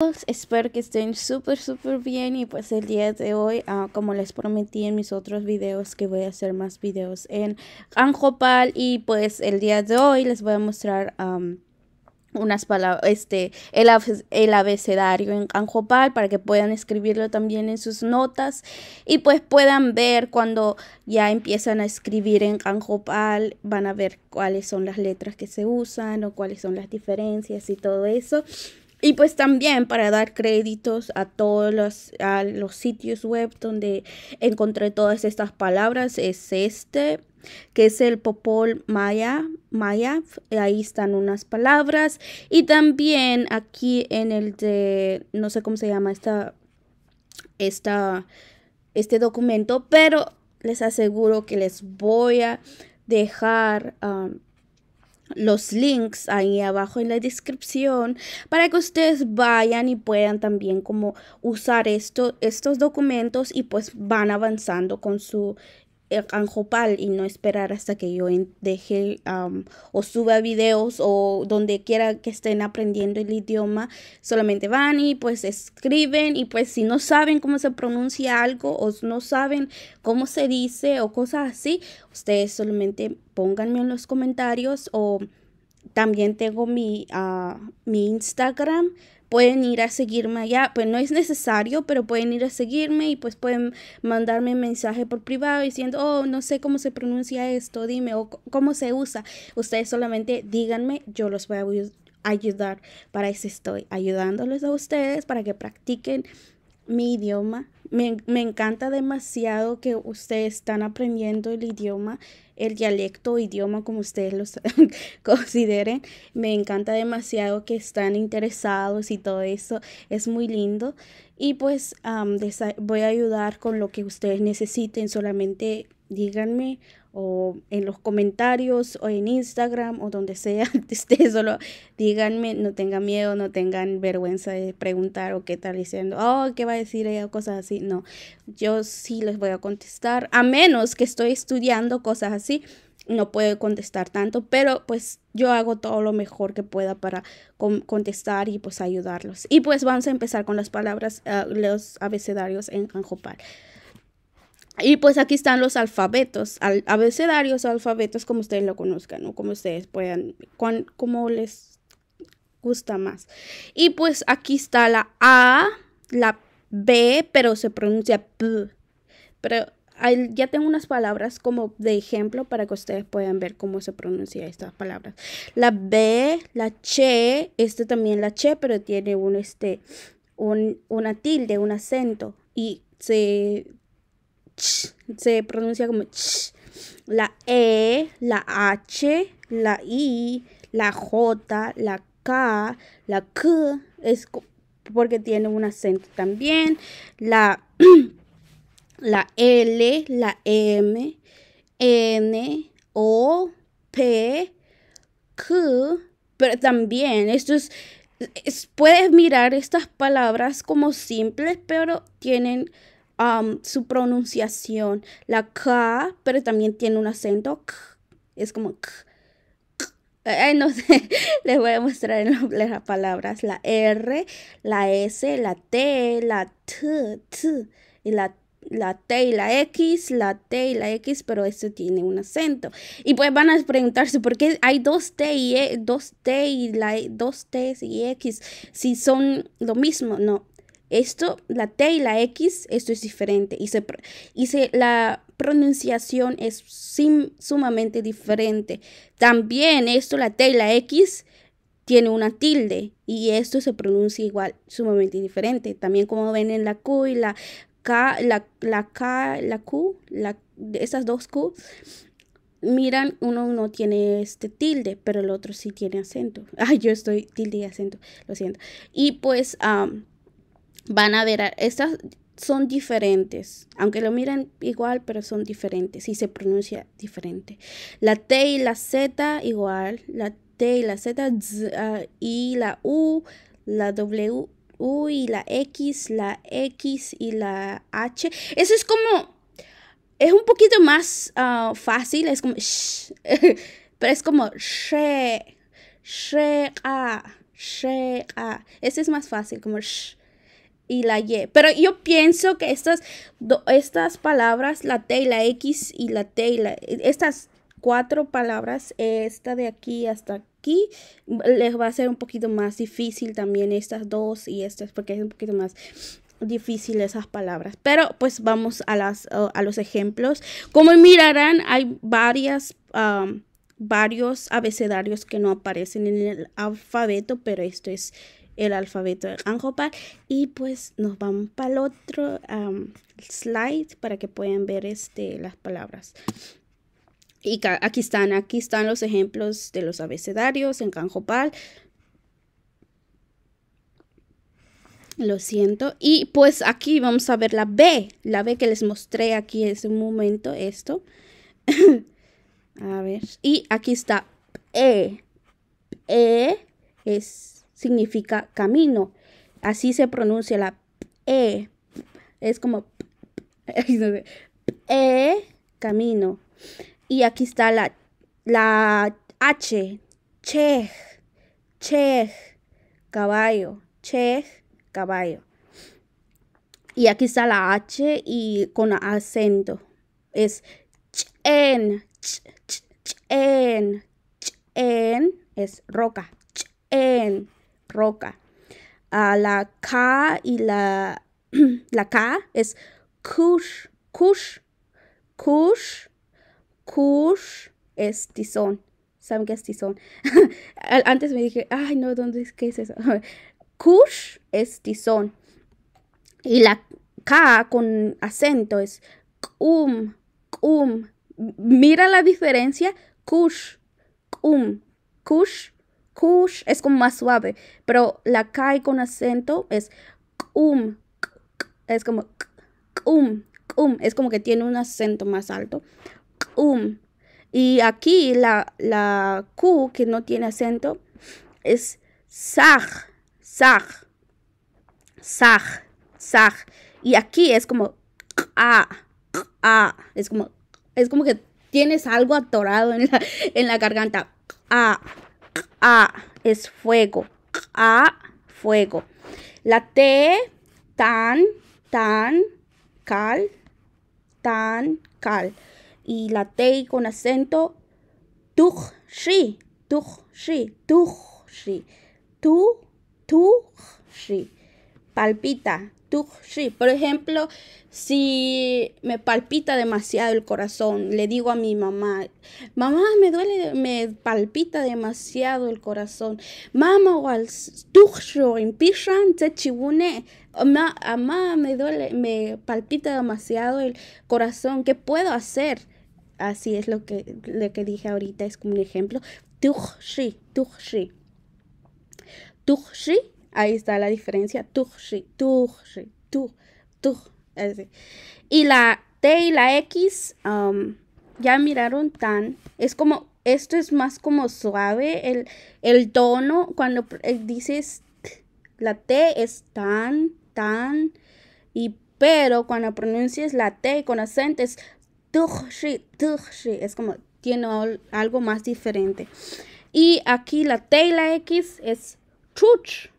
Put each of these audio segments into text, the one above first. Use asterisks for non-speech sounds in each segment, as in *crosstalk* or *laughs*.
Pues, espero que estén súper súper bien y pues el día de hoy ah, como les prometí en mis otros videos que voy a hacer más videos en Anjopal y pues el día de hoy les voy a mostrar unas palabras, este, el, el, abecedario en Anjopal para que puedan escribirlo también en sus notas y pues puedan ver cuando ya empiezan a escribir en Anjopal, van a ver cuáles son las letras que se usan o cuáles son las diferencias y todo eso. Y pues también para dar créditos a todos los, a los sitios web donde encontré todas estas palabras es este, que es el Popol Maya, Maya, ahí están unas palabras. Y también aquí en el de, no sé cómo se llama esta, esta, este documento, pero les aseguro que les voy a dejar los links ahí abajo en la descripción para que ustedes vayan y puedan también como usar estos documentos y pues van avanzando con su Anjopal y no esperar hasta que yo deje o suba videos o donde quiera que estén aprendiendo el idioma, solamente van y pues escriben y pues si no saben cómo se pronuncia algo o no saben cómo se dice o cosas así, ustedes solamente pónganme en los comentarios o también tengo mi, ah, mi Instagram. Pueden ir a seguirme allá, pues no es necesario, pero pueden ir a seguirme y pues pueden mandarme mensaje por privado diciendo, oh, no sé cómo se pronuncia esto, dime, o cómo se usa. Ustedes solamente díganme, yo los voy a ayudar. Para eso estoy ayudándoles a ustedes, para que practiquen mi idioma me, encanta demasiado que ustedes están aprendiendo el idioma, el dialecto o idioma como ustedes lo *laughs* consideren. Me encanta demasiado que están interesados y todo eso. Es muy lindo. Y pues voy a ayudar con lo que ustedes necesiten. Solamente díganme o en los comentarios o en Instagram o donde sea *laughs* solo díganme, no tengan miedo, no tengan vergüenza de preguntar o qué tal diciendo, oh, ¿qué va a decir ella? O cosas así. No, yo sí les voy a contestar, a menos que estoy estudiando cosas así. No puedo contestar tanto, pero pues yo hago todo lo mejor que pueda para contestar y pues ayudarlos. Y pues vamos a empezar con las palabras, ah, los abecedarios en Anjopal. Y pues aquí están los alfabetos, abecedarios, alfabetos, como ustedes lo conozcan, o como ustedes puedan, como les gusta más. Y pues aquí está la A, la B, pero se pronuncia P. Pero ya tengo unas palabras como de ejemplo para que ustedes puedan ver cómo se pronuncia estas palabras. La B, la Che, este también la Che, pero tiene un, este, una tilde, un acento. Y se se pronuncia como La E, la H, la I, la J, la K, la K, es porque tiene un acento también. La, *clears throat* la L, la M, N, O, P, Q, pero también estos puedes mirar estas palabras como simples, pero tienen su pronunciación. La K, pero también tiene un acento. es como K. no *laughs* sé, les voy a mostrar las palabras. La R, la S, la T, la T, y la, la T y la X, la T y la X, pero esto tiene un acento. Y pues van a preguntarse por qué hay dos T y e, dos T y la e, dos T y X si son lo mismo. No, esto, la T y la X, esto es diferente. Y, se, y la pronunciación es sumamente diferente. También esto, la T y la X, tiene una tilde. Y esto se pronuncia igual, sumamente diferente. También como ven en la Q y la K, la, la K, la Q, la, esas dos Q. Miran, uno no tiene este tilde, pero el otro sí tiene acento. *laughs* Ay, yo estoy tilde y acento, lo siento. Y pues van a ver, estas son diferentes, aunque lo miren igual, pero son diferentes y se pronuncia diferente. La T y la Z igual, la T y la Z, y la U, la W U y la X, la X y la H. Eso es como, es un poquito más ah, fácil, es como, *laughs* pero es como she, she, a, a. Ese es más fácil, como sh y la Y. Pero yo pienso que estas, estas palabras, la T y la X y la T y la... Estas cuatro palabras, esta de aquí hasta aquí, les va a ser un poquito más difícil también estas dos y estas, porque es un poquito más difícil esas palabras pero pues vamos a las a los ejemplos como mirarán hay varias varios abecedarios que no aparecen en el alfabeto pero esto es el alfabeto de Canjopal. Y pues nos vamos para el otro slide para que puedan ver este, las palabras. Y aquí están, aquí están los ejemplos de los abecedarios en Canjopal. Lo siento. Y pues aquí vamos a ver la B, la B que les mostré aquí en un momento, esto. *laughs* a ver. Y aquí está E. E es significa camino. Así se pronuncia la E. Es como E, *laughs* camino. Y aquí está la, la H, Chej, Chej, caballo, Chej, caballo. Y aquí está la H y con acento. Es ch-en, ch-en. es roca, ch-en roca. Ah, la K y la, *clears throat* la K es Kush, Kush, Kush, Kush es tizón. ¿Saben qué es tizón? *laughs* Antes me dije, ay no, ¿dónde es qué es eso? *laughs* Kush es tizón. Y la K con acento es kum kum Mira la diferencia. Kush, kum kush, Kush es como más suave, pero la Kai con acento es um, es como kum, um, es como que tiene un acento más alto. Um. Y aquí la, la Q que no tiene acento es sag, sag, sag, sag. Y aquí es como a, a, es como, es como que tienes algo atorado en la, en la garganta. A. A es fuego. A, fuego. La T, tan, tan, cal, tan, cal. Y la T con acento, tuj, shi, tuj, shi, tuj, shi, tu, palpita. Por ejemplo, si me palpita demasiado el corazón, le digo a mi mamá, mamá, me duele, me palpita demasiado el corazón. Mamá, mamá, me duele, me palpita demasiado el corazón. ¿Qué puedo hacer? Así es lo que, lo que dije ahorita, es como un ejemplo. Tuxi, tuxi. Tuxi. Ahí está la diferencia. Turshi, turshi, tuh, tuh. Y la T y la X, ya miraron tan. Es como, esto es más como suave. El, tono, cuando eh, dices la T es tan, tan. Y pero cuando pronuncias la T con acento es tuh Es como, tiene algo más diferente. Y aquí la T y la X es chuch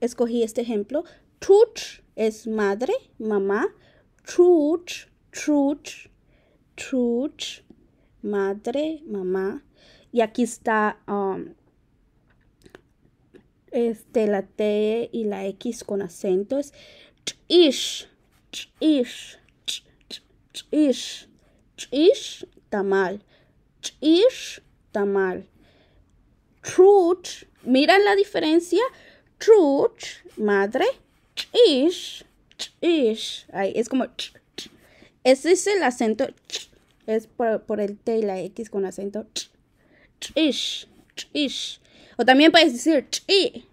escogí este ejemplo. Truth es madre, mamá. Truth, truth, truth, madre, mamá. Y aquí está um, este, la T y la X con acentos. Ish, ish, ish, ish, tamal. Ish, tamal. Truth, mira la diferencia truth, madre. Ish, ish. Ay, es como. Ch, Ese es el acento. Ch. Es por, el T y la X con acento. Ish, ish. O también puedes decir i.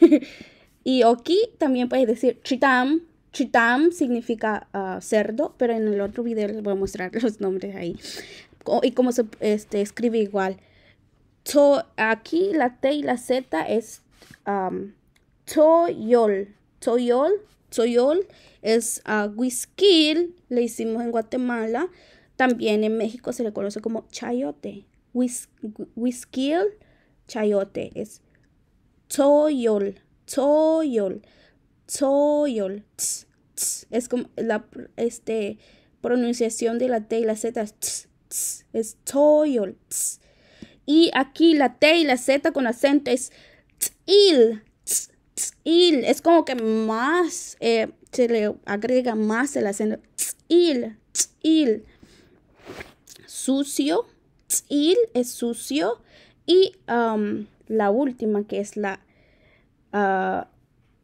*laughs* y aquí también puedes decir chitam. Chitam significa ah, cerdo, pero en el otro video les voy a mostrar *laughs* los nombres ahí. y cómo se este, escribe igual. So, aquí la T y la Z es um, Toyol. Toyol, Toyol es a ah, whisky, le hicimos en Guatemala. También en México se le conoce como chayote. chayote es Toyol, Toyol, Toyol. Es como la este, pronunciación de la T y la Z. es Toyol. Y aquí la T y la Z con acento es T'il. T'il. Es como que más eh, se le agrega más el acento. T'il. T'il. Sucio. T'il es sucio. Y um, la última que es la ah,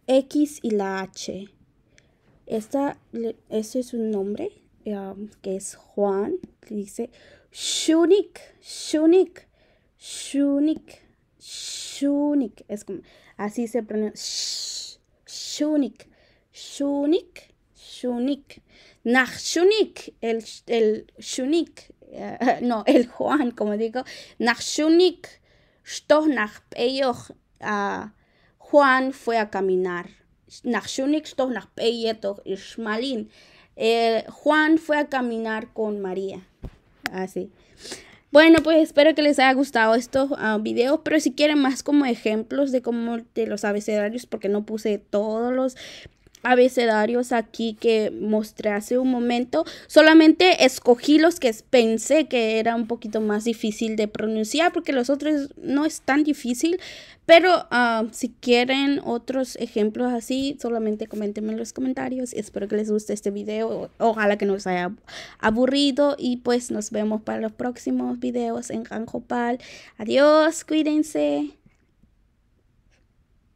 X y la H. Esta, este es un nombre um, que es Juan, que dice Shunik, Shunik, Shunik. Shunik. Es como, así se pronuncia. Shunik. Shunik. Shunik. Nach Shunik. El, el Shunik. Eh, *laughs* no, el Juan, como digo. Nach Shunik. Stoh nach a ah, Juan fue a caminar. Nach Shunik. Stoh nach y Ishmalin. Eh, Juan fue a caminar con María. Así. Bueno, pues espero que les haya gustado estos ah, video, pero si quieren más como ejemplos de cómo de los abecedarios, porque no puse todos los abecedarios aquí que mostré hace un momento. Solamente escogí los que pensé que era un poquito más difícil de pronunciar porque los otros no es tan difícil. Pero ah, si quieren otros ejemplos así, solamente comentenme en los comentarios. Espero que les guste este video. Ojalá que no os haya aburrido. Y pues nos vemos para los próximos videos en Ranjopal. Adiós, cuídense.